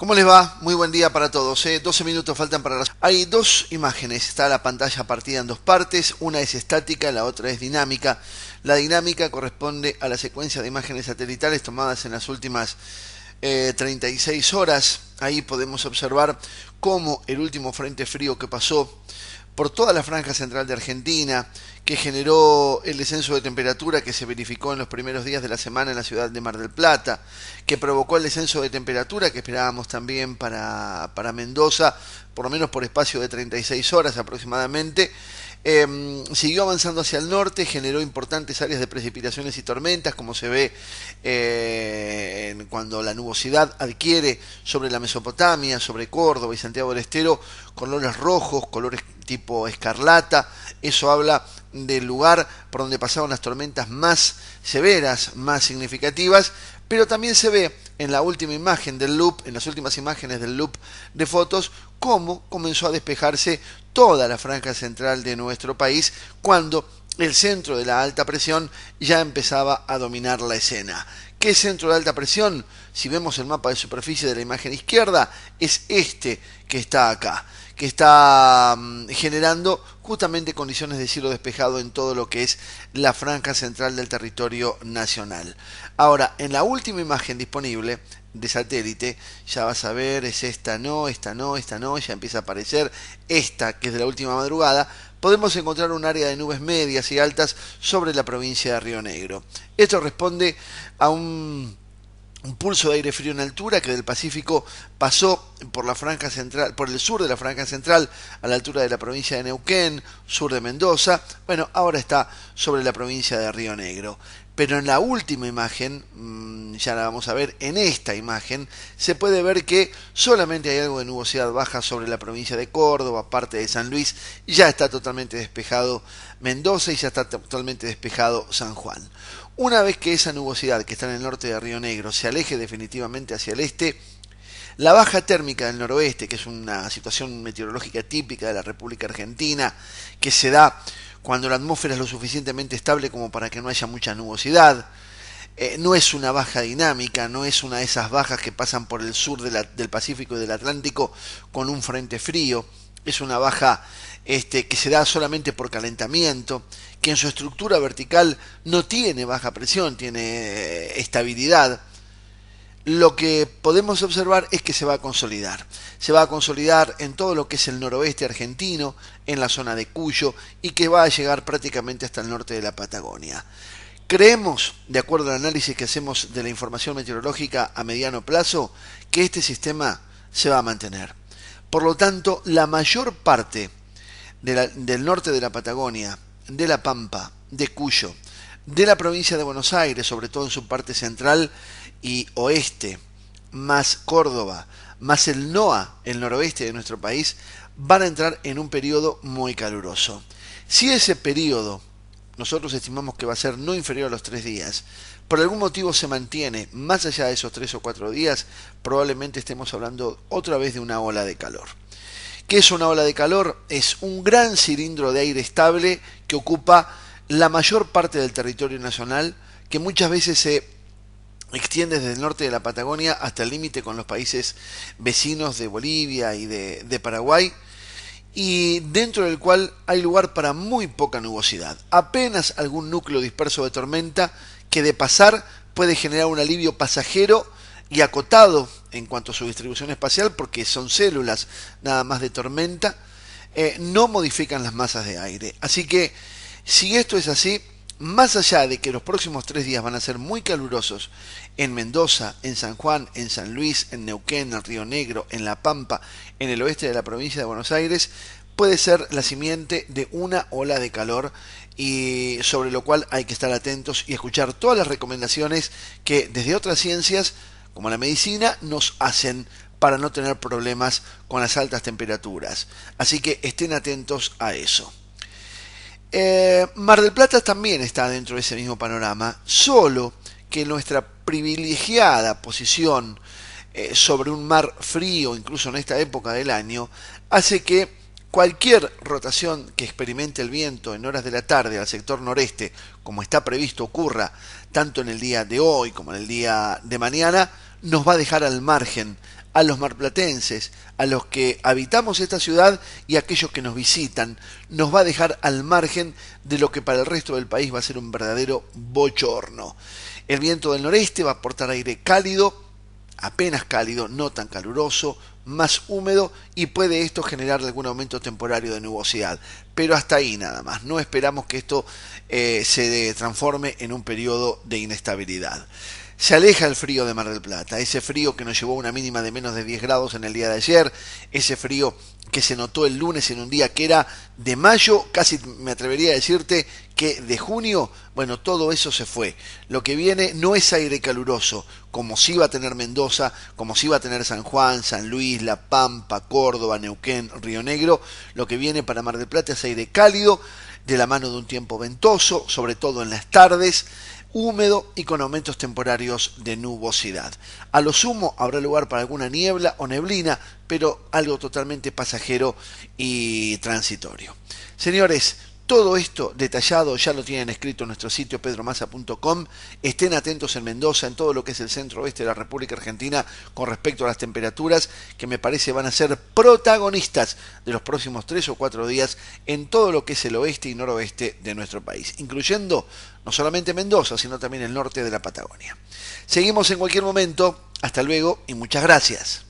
¿Cómo les va? Muy buen día para todos. ¿eh? 12 minutos faltan para las... Hay dos imágenes. Está la pantalla partida en dos partes. Una es estática, la otra es dinámica. La dinámica corresponde a la secuencia de imágenes satelitales tomadas en las últimas eh, 36 horas. Ahí podemos observar cómo el último frente frío que pasó por toda la franja central de Argentina, que generó el descenso de temperatura que se verificó en los primeros días de la semana en la ciudad de Mar del Plata, que provocó el descenso de temperatura que esperábamos también para, Mendoza, por lo menos por espacio de 36 horas aproximadamente. Em, siguió avanzando hacia el norte, generó importantes áreas de precipitaciones y tormentas, como se ve eh, cuando la nubosidad adquiere sobre la Mesopotamia, sobre Córdoba y Santiago del Estero, colores rojos, colores tipo escarlata. Eso habla del lugar por donde pasaron las tormentas más severas, más significativas, pero también se ve en la última imagen del loop, en las últimas imágenes del loop de fotos, cómo comenzó a despejarse toda la franja central de nuestro país cuando el centro de la alta presión ya empezaba a dominar la escena. ¿Qué centro de alta presión? Si vemos el mapa de superficie de la imagen izquierda, es este que está acá, que está mm, generando justamente condiciones de cielo despejado en todo lo que es la franja central del territorio nacional. Ahora, en la última imagen disponible, de satélite, ya vas a ver, es esta no, esta no, esta no, ya empieza a aparecer, esta que es de la última madrugada, podemos encontrar un área de nubes medias y altas sobre la provincia de Río Negro. Esto responde a un, pulso de aire frío en altura que del Pacífico pasó por la franja central, por el sur de la franja central, a la altura de la provincia de Neuquén, sur de Mendoza, bueno, ahora está sobre la provincia de Río Negro. Pero en la última imagen, mm, ya la vamos a ver, en esta imagen se puede ver que solamente hay algo de nubosidad baja sobre la provincia de Córdoba, parte de San Luis, y ya está totalmente despejado Mendoza y ya está totalmente despejado San Juan. Una vez que esa nubosidad que está en el norte de Río Negro se aleje definitivamente hacia el este, la baja térmica del noroeste, que es una situación meteorológica típica de la República Argentina, que se da cuando la atmósfera es lo suficientemente estable como para que no haya mucha nubosidad, eh, no es una baja dinámica, no es una de esas bajas que pasan por el sur del Pacífico y del Atlántico con un frente frío, es una baja este, que se da solamente por calentamiento, que en su estructura vertical no tiene baja presión, tiene eh, estabilidad, lo que podemos observar es que se va a consolidar. Se va a consolidar en todo lo que es el noroeste argentino, en la zona de Cuyo y que va a llegar prácticamente hasta el norte de la Patagonia. Creemos, de acuerdo al análisis que hacemos de la información meteorológica a mediano plazo, que este sistema se va a mantener. Por lo tanto, la mayor parte del norte de la Patagonia, de La Pampa, de Cuyo, de la provincia de Buenos Aires, sobre todo en su parte central, y oeste, más Córdoba, más el NOA, el noroeste de nuestro país, van a entrar en un periodo muy caluroso. Si ese periodo, nosotros estimamos que va a ser no inferior a los tres días, por algún motivo se mantiene más allá de esos tres o cuatro días, probablemente estemos hablando otra vez de una ola de calor. ¿Qué es una ola de calor? Es un gran cilindro de aire estable que ocupa la mayor parte del territorio nacional, que muchas veces se extiende desde el norte de la Patagonia hasta el límite con los países vecinos de Bolivia y de, Paraguay, y dentro del cual hay lugar para muy poca nubosidad, apenas algún núcleo disperso de tormenta que de pasar puede generar un alivio pasajero y acotado en cuanto a su distribución espacial, porque son células nada más de tormenta, eh, no modifican las masas de aire. Así que si esto es así, más allá de que los próximos tres días van a ser muy calurosos en Mendoza, en San Juan, en San Luis, en Neuquén, en Río Negro, en La Pampa, en el oeste de la provincia de Buenos Aires, puede ser la simiente de una ola de calor y sobre lo cual hay que estar atentos y escuchar todas las recomendaciones que desde otras ciencias como la medicina nos hacen para no tener problemas con las altas temperaturas. Así que estén atentos a eso. Eh, Mar del Plata también está dentro de ese mismo panorama, solo que nuestra privilegiada posición eh, sobre un mar frío, incluso en esta época del año, hace que cualquier rotación que experimente el viento en horas de la tarde al sector noreste, como está previsto ocurra tanto en el día de hoy como en el día de mañana, nos va a dejar al margen a los marplatenses, a los que habitamos esta ciudad y a aquellos que nos visitan, nos va a dejar al margen de lo que para el resto del país va a ser un verdadero bochorno. El viento del noreste va a aportar aire cálido, apenas cálido, no tan caluroso, más húmedo y puede esto generar algún aumento temporario de nubosidad. Pero hasta ahí nada más, no esperamos que esto eh, se transforme en un periodo de inestabilidad. Se aleja el frío de Mar del Plata, ese frío que nos llevó una mínima de menos de 10 grados en el día de ayer, ese frío que se notó el lunes en un día que era de mayo, casi me atrevería a decirte que de junio, bueno, todo eso se fue. Lo que viene no es aire caluroso, como si iba a tener Mendoza, como si iba a tener San Juan, San Luis, La Pampa, Córdoba, Neuquén, Río Negro. Lo que viene para Mar del Plata es aire cálido, de la mano de un tiempo ventoso, sobre todo en las tardes húmedo y con aumentos temporarios de nubosidad. A lo sumo habrá lugar para alguna niebla o neblina, pero algo totalmente pasajero y transitorio. Señores, todo esto detallado ya lo tienen escrito en nuestro sitio pedromasa.com. Estén atentos en Mendoza, en todo lo que es el centro oeste de la República Argentina con respecto a las temperaturas que me parece van a ser protagonistas de los próximos tres o cuatro días en todo lo que es el oeste y noroeste de nuestro país, incluyendo no solamente Mendoza, sino también el norte de la Patagonia. Seguimos en cualquier momento. Hasta luego y muchas gracias.